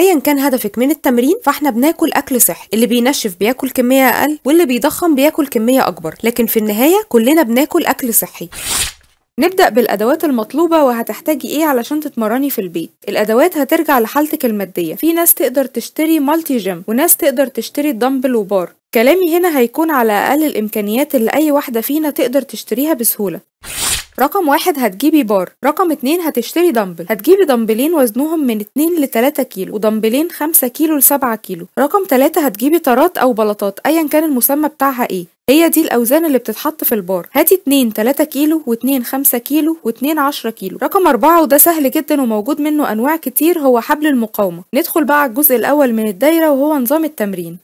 ايا كان هدفك من التمرين فاحنا بناكل اكل صحي اللي بينشف بياكل كميه اقل واللي بيضخم بياكل كميه اكبر لكن في النهايه كلنا بناكل اكل صحي نبدأ بالأدوات المطلوبة وهتحتاجي إيه علشان تتمرني في البيت الأدوات هترجع لحالتك المادية في ناس تقدر تشتري مالتي جيم وناس تقدر تشتري دمبل وبار كلامي هنا هيكون على أقل الإمكانيات اللي أي واحدة فينا تقدر تشتريها بسهولة رقم واحد هتجيبي بار رقم اتنين هتشتري دمبل هتجيبي دمبلين وزنهم من اتنين لتلاتة كيلو ودمبلين خمسة كيلو لسبعة كيلو رقم تلاتة هتجيبي طارات او بلاطات ايا كان المسمى بتاعها ايه هي دي الاوزان اللي بتتحط في البار هاتي 2 3 كيلو و2 5 كيلو و2 10 كيلو رقم 4 وده سهل جدا وموجود منه انواع كتير هو حبل المقاومه ندخل بقى على الجزء الاول من الدايره وهو نظام التمرين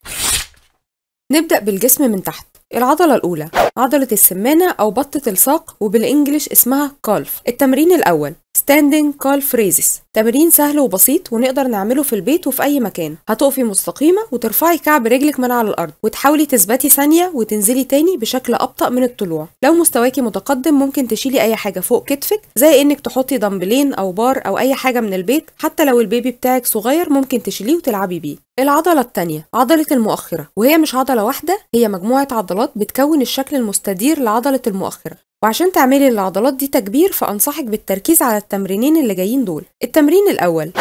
نبدا بالجسم من تحت العضلة الأولى عضلة السمانة أو بطة الساق وبالإنجلش اسمها كالف التمرين الأول standing calf raises تمرين سهل وبسيط ونقدر نعمله في البيت وفي أي مكان هتقفي مستقيمة وترفعي كعب رجلك من على الأرض وتحاولي تثبتي ثانية وتنزلي تاني بشكل أبطأ من الطلوع لو مستواكي متقدم ممكن تشيلي أي حاجة فوق كتفك زي إنك تحطي دمبلين أو بار أو أي حاجة من البيت حتى لو البيبي بتاعك صغير ممكن تشيليه وتلعبي بيه العضلة التانية عضلة المؤخرة وهي مش عضلة واحدة هي مجموعة عضلات بتكون الشكل المستدير لعضلة المؤخرة وعشان تعملي العضلات دي تكبير فأنصحك بالتركيز على التمرينين اللي جايين دول التمرين الأول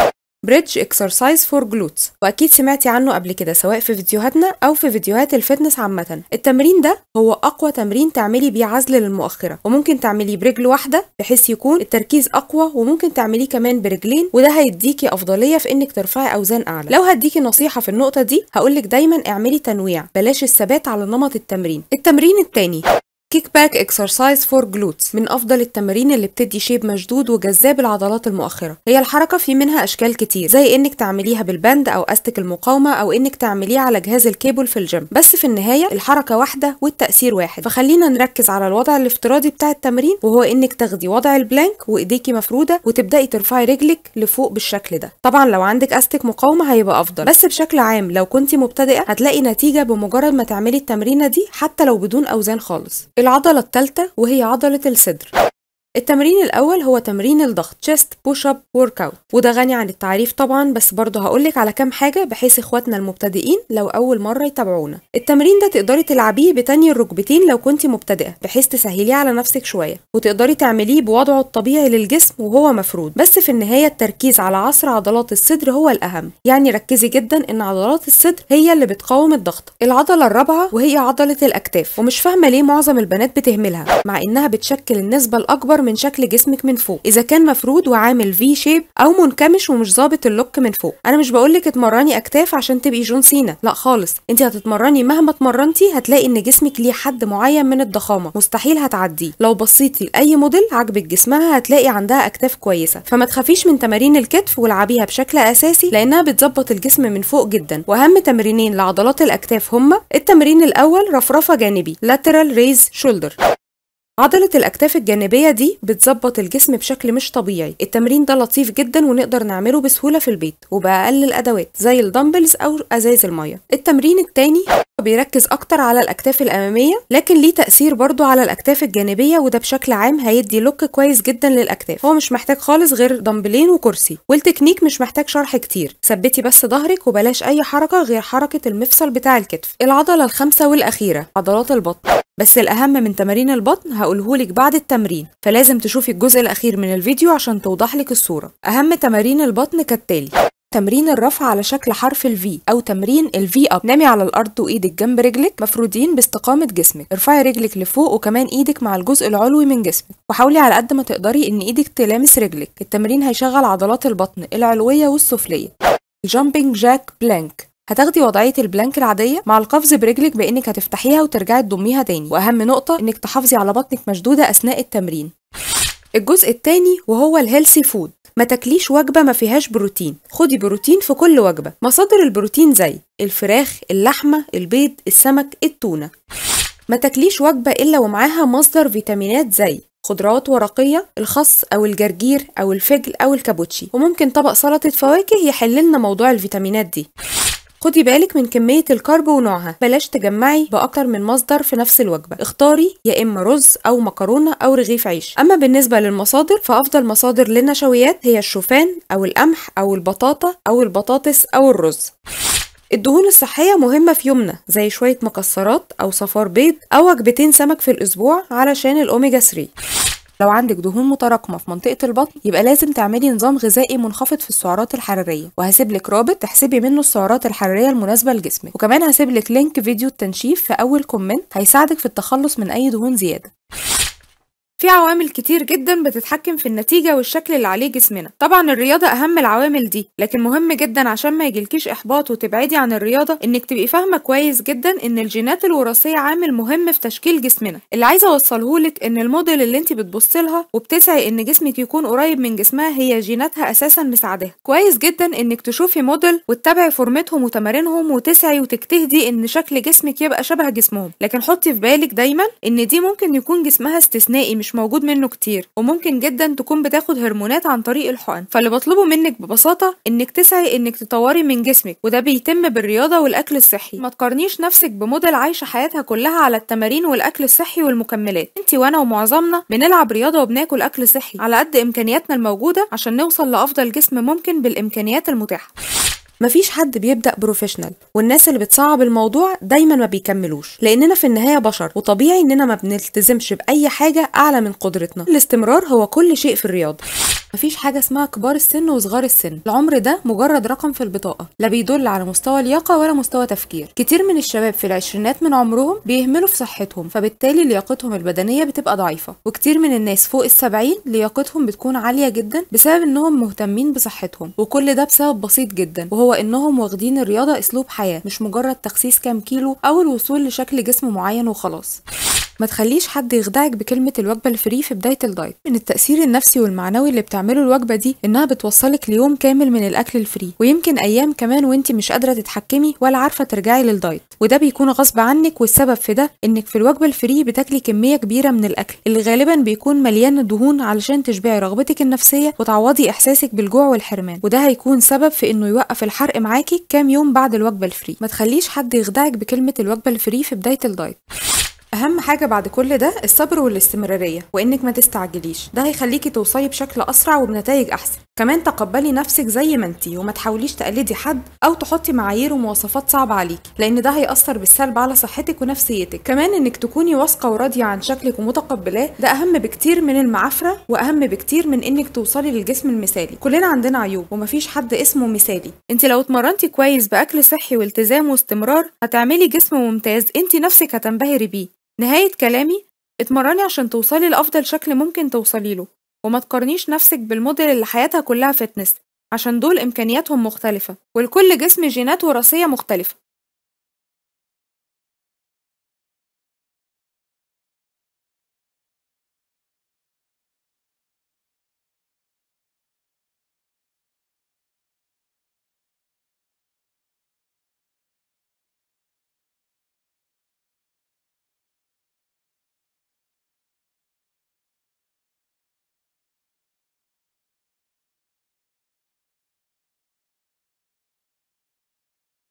بريدج اكسرسايز فور جلوتس واكيد سمعتي عنه قبل كده سواء في فيديوهاتنا او في فيديوهات الفتنس عامه التمرين ده هو اقوى تمرين تعملي بيه عزل للمؤخره وممكن تعمليه برجل واحده بحيث يكون التركيز اقوى وممكن تعمليه كمان برجلين وده هيديكي افضليه في انك ترفعي اوزان اعلى لو هديكي نصيحه في النقطه دي هقولك دايما اعملي تنويع بلاش الثبات على نمط التمرين التمرين الثاني الكيك باك اكسرسايز فور جلوتس من افضل التمارين اللي بتدي شيب مشدود وجذاب العضلات المؤخره هي الحركه في منها اشكال كتير زي انك تعمليها بالبند او استك المقاومه او انك تعمليها على جهاز الكيبل في الجيم بس في النهايه الحركه واحده والتاثير واحد فخلينا نركز على الوضع الافتراضي بتاع التمرين وهو انك تاخدي وضع البلانك وايديكي مفروده وتبداي ترفعي رجلك لفوق بالشكل ده طبعا لو عندك استك مقاومه هيبقى افضل بس بشكل عام لو كنت مبتدئه هتلاقي نتيجه بمجرد ما تعملي التمرينه دي حتى لو بدون اوزان خالص العضلة الثالثة وهي عضلة الصدر التمرين الأول هو تمرين الضغط chest push up workout وده غني عن التعريف طبعا بس برضه هقولك على كام حاجة بحيث إخواتنا المبتدئين لو أول مرة يتابعونا التمرين ده تقدري تلعبيه بتاني الركبتين لو كنت مبتدئة بحيث تسهليه على نفسك شوية وتقدري تعمليه بوضعه الطبيعي للجسم وهو مفرود بس في النهاية التركيز على عصر عضلات الصدر هو الأهم يعني ركزي جدا إن عضلات الصدر هي اللي بتقاوم الضغط العضلة الرابعة وهي عضلة الأكتاف ومش فاهمة ليه معظم البنات بتهملها مع إنها بتشكل النسبة الأكبر من شكل جسمك من فوق اذا كان مفرود وعامل في شيب او منكمش ومش ظابط اللوك من فوق انا مش بقولك اتمرني اكتاف عشان تبقي جون سينا لا خالص انت هتتمرني مهما اتمرنتي هتلاقي ان جسمك ليه حد معين من الضخامه مستحيل هتعديه لو بصيتي لاي موديل عاجبك جسمها هتلاقي عندها اكتاف كويسه فما تخافيش من تمارين الكتف والعبيها بشكل اساسي لانها بتظبط الجسم من فوق جدا واهم تمرينين لعضلات الاكتاف هما التمرين الاول رفرفه جانبي lateral raise shoulder عضلة الأكتاف الجانبية دي بتظبط الجسم بشكل مش طبيعي التمرين ده لطيف جدا ونقدر نعمله بسهولة في البيت وبأقل الأدوات زي الدمبلز أو أزايز المية التمرين التاني بيركز اكتر على الاكتاف الاماميه لكن ليه تاثير برضو على الاكتاف الجانبيه وده بشكل عام هيدي لوك كويس جدا للاكتاف هو مش محتاج خالص غير دمبلين وكرسي والتكنيك مش محتاج شرح كتير ثبتي بس ظهرك وبلاش اي حركه غير حركه المفصل بتاع الكتف العضله الخامسه والاخيره عضلات البطن بس الأهم من تمارين البطن هقولهولك بعد التمرين فلازم تشوفي الجزء الأخير من الفيديو عشان توضح لك الصورة أهم تمارين البطن كالتالي تمرين الرفع على شكل حرف V أو تمرين V أب نامي على الأرض وإيدك جنب رجلك مفرودين باستقامة جسمك ارفعي رجلك لفوق وكمان إيدك مع الجزء العلوي من جسمك وحاولي على قد ما تقدري إن إيدك تلامس رجلك التمرين هيشغل عضلات البطن العلوية والسفلية جامبينج جاك بلانك هتاخدي وضعية البلانك العادية مع القفز برجلك بإنك هتفتحيها وترجعي تضميها تاني وأهم نقطة إنك تحافظي على بطنك مشدودة أثناء التمرين الجزء الثاني وهو الهيلثي فود ما تاكليش وجبه ما فيهاش بروتين خدي بروتين في كل وجبه مصادر البروتين زي الفراخ اللحمه البيض السمك التونه ما تاكليش وجبه الا ومعاها مصدر فيتامينات زي خضروات ورقية الخس أو الجرجير أو الفجل أو الكابوتشي وممكن طبق سلطة فواكه يحللنا موضوع الفيتامينات دي خدي بالك من كمية الكرب ونوعها بلاش تجمعي بأكتر من مصدر في نفس الوجبة اختاري يا إما رز أو مكرونة أو رغيف عيش أما بالنسبة للمصادر فأفضل مصادر للنشويات هي الشوفان أو القمح أو البطاطا أو البطاطس أو الرز الدهون الصحية مهمة في يومنا زي شوية مكسرات أو صفار بيض أو وجبتين سمك في الأسبوع علشان الأوميجا 3 لو عندك دهون متراكمه في منطقه البطن يبقى لازم تعملي نظام غذائي منخفض في السعرات الحراريه وهسيب لك رابط تحسبي منه السعرات الحراريه المناسبه لجسمك وكمان هسيب لك لينك فيديو التنشيف في اول كومنت هيساعدك في التخلص من اي دهون زياده في عوامل كتير جدا بتتحكم في النتيجة والشكل اللي عليه جسمنا طبعا الرياضة أهم العوامل دي لكن مهم جدا عشان ما يجيلكيش إحباط وتبعدي عن الرياضة إنك تبقي فاهمة كويس جدا إن الجينات الوراثية عامل مهم في تشكيل جسمنا اللي عايزة أوصلهولك إن الموديل اللي أنت بتبصي لها وبتسعي إن جسمك يكون قريب من جسمها هي جيناتها أساسا مساعدها كويس جدا إنك تشوفي موديل وتتابعي فورمتهم وتمارينهم وتسعي وتجتهدي إن شكل جسمك يبقى شبه جسمهم لكن حطي في بالك دايما إن دي ممكن يكون جسمها استثنائي مش مش موجود منه كتير وممكن جدا تكون بتاخد هرمونات عن طريق الحقن فاللي بطلبه منك ببساطه انك تسعي انك تطوري من جسمك وده بيتم بالرياضه والاكل الصحي ما تقارنيش نفسك بموديل عايشه حياتها كلها على التمارين والاكل الصحي والمكملات انت وانا ومعظمنا بنلعب رياضه وبناكل اكل صحي على قد امكانياتنا الموجوده عشان نوصل لافضل جسم ممكن بالامكانيات المتاحه مفيش حد بيبدا بروفيشنال والناس اللي بتصعب الموضوع دايما ما بيكملوش لاننا في النهايه بشر وطبيعي اننا ما بنلتزمش باي حاجه اعلى من قدرتنا الاستمرار هو كل شيء في الرياضه مفيش حاجه اسمها كبار السن وصغار السن العمر ده مجرد رقم في البطاقه لا بيدل على مستوى لياقه ولا مستوى تفكير كتير من الشباب في العشرينات من عمرهم بيهملوا في صحتهم فبالتالي لياقتهم البدنيه بتبقى ضعيفه وكتير من الناس فوق السبعين لياقتهم بتكون عاليه جدا بسبب انهم مهتمين بصحتهم وكل ده بسبب بسيط جدا وهو انهم واخدين الرياضه اسلوب حياه مش مجرد تخسيس كام كيلو او الوصول لشكل جسم معين وخلاص ما تخليش حد يخدعك بكلمة الوجبة الفري في بداية الدايت من التأثير النفسي والمعنوي اللي بتعمله الوجبة دي إنها بتوصلك ليوم كامل من الأكل الفري ويمكن أيام كمان وأنت مش قادرة تتحكمي ولا عارفة ترجعي للدايت وده بيكون غصب عنك والسبب في ده إنك في الوجبة الفري بتاكلي كمية كبيرة من الأكل اللي غالبا بيكون مليان دهون علشان تشبعي رغبتك النفسية وتعوضي إحساسك بالجوع والحرمان وده هيكون سبب في إنه يوقف الحرق معاكي كام يوم بعد الوجبة الفري ما تخليش حد يخدعك بكلمة الوجبة الفري في بداية الدايت اهم حاجه بعد كل ده الصبر والاستمراريه وانك ما تستعجليش ده هيخليكي توصلي بشكل اسرع وبنتائج احسن كمان تقبلي نفسك زي ما انتي وما تحاوليش تقلدي حد او تحطي معايير ومواصفات صعبة عليكي لان ده هيأثر بالسلب على صحتك ونفسيتك كمان انك تكوني واثقة وراضية عن شكلك ومتقبلاه ده اهم بكتير من المعافرة واهم بكتير من انك توصلي للجسم المثالي كلنا عندنا عيوب ومفيش حد اسمه مثالي انت لو اتمرنتي كويس باكل صحي والتزام واستمرار هتعملي جسم ممتاز انت نفسك هتنبهري بيه نهاية كلامي اتمرني عشان توصلي لأفضل شكل ممكن توصلي له وما تقارنيش نفسك بالموديل اللي حياتها كلها فتنس عشان دول إمكانياتهم مختلفة ولكل جسم جينات وراثية مختلفة